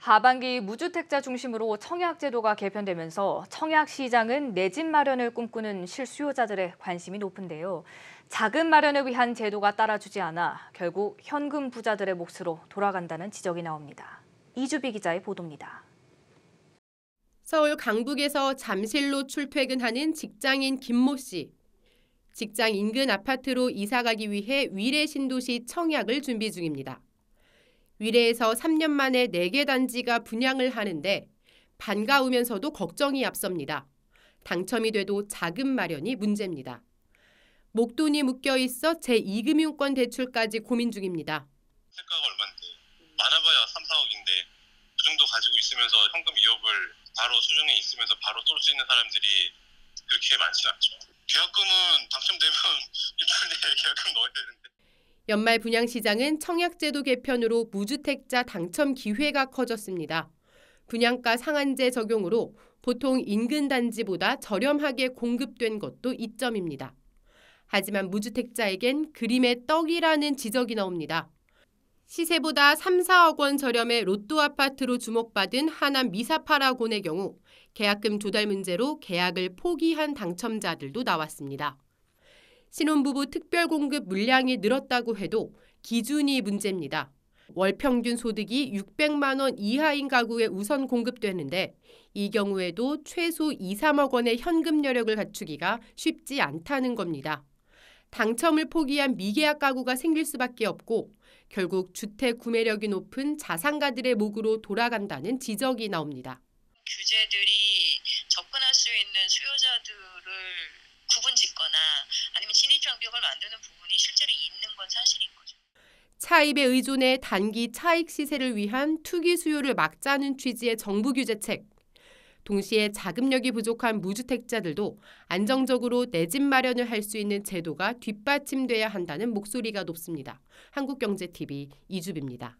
하반기 무주택자 중심으로 청약제도가 개편되면서 청약 시장은 내 집 마련을 꿈꾸는 실수요자들의 관심이 높은데요. 자금 마련을 위한 제도가 따라주지 않아 결국 현금 부자들의 몫으로 돌아간다는 지적이 나옵니다. 이주비 기자의 보도입니다. 서울 강북에서 잠실로 출퇴근하는 직장인 김모 씨. 직장 인근 아파트로 이사가기 위해 위례 신도시 청약을 준비 중입니다. 위례에서 3년 만에 4개 단지가 분양을 하는데 반가우면서도 걱정이 앞섭니다. 당첨이 돼도 자금 마련이 문제입니다. 목돈이 묶여 있어 제2금융권 대출까지 고민 중입니다. 세가가 얼마인데 많아봐야 3, 4억인데 그 정도 가지고 있으면서 현금 2억을 바로 수준에 있으면서 바로 쏠 수 있는 사람들이 그렇게 많지 않죠. 계약금은 당첨되면 6개월 내에 계약금 연말 분양시장은 청약제도 개편으로 무주택자 당첨 기회가 커졌습니다. 분양가 상한제 적용으로 보통 인근 단지보다 저렴하게 공급된 것도 이점입니다. 하지만 무주택자에겐 그림의 떡이라는 지적이 나옵니다. 시세보다 3, 4억 원 저렴의 로또 아파트로 주목받은 하남 미사파라곤의 경우 계약금 조달 문제로 계약을 포기한 당첨자들도 나왔습니다. 신혼부부 특별공급 물량이 늘었다고 해도 기준이 문제입니다. 월 평균 소득이 600만 원 이하인 가구에 우선 공급되는데 이 경우에도 최소 2, 3억 원의 현금 여력을 갖추기가 쉽지 않다는 겁니다. 당첨을 포기한 미계약 가구가 생길 수밖에 없고 결국 주택 구매력이 높은 자산가들의 목으로 돌아간다는 지적이 나옵니다. 규제들이 접근할 수 있는 수요자들을 구분 짓거나 아니면 진입 장벽을 만드는 부분이 실제로 있는 건 사실인 거죠. 차입에 의존해 단기 차익 시세를 위한 투기 수요를 막자는 취지의 정부 규제책. 동시에 자금력이 부족한 무주택자들도 안정적으로 내 집 마련을 할 수 있는 제도가 뒷받침돼야 한다는 목소리가 높습니다. 한국경제TV 이주비입니다.